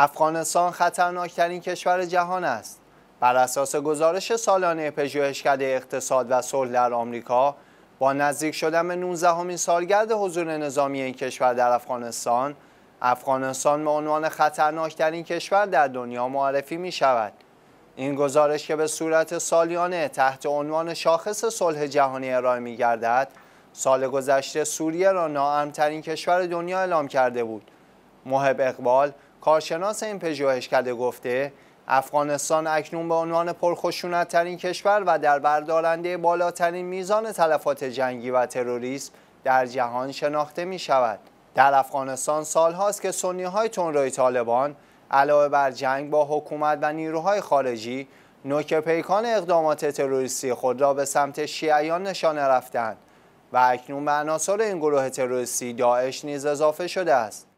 افغانستان خطرناکترین کشور جهان است. بر اساس گزارش سالانه پژوهشکده اقتصاد و صلح در آمریکا، با نزدیک شدن به 19 همین سالگرد حضور نظامی این کشور در افغانستان، افغانستان به عنوان خطرناکترین کشور در دنیا معرفی می شود. این گزارش که به صورت سالیانه تحت عنوان شاخص صلح جهانی ارائه می گردد، سال گذشته سوریه را ترین کشور دنیا اعلام کرده بود. محب اقبال کارشناس این کرده گفته افغانستان اکنون به عنوان پرخشونت ترین کشور و در بردارنده بالاترین میزان تلفات جنگی و تروریسم در جهان شناخته می شود. در افغانستان سال هاست که سنی های تنروی طالبان علاوه بر جنگ با حکومت و نیروهای خارجی نوک پیکان اقدامات تروریستی خود را به سمت شیعیان نشانه رفتند و اکنون به عناصر این گروه تروریستی داعش نیز اضافه شده است.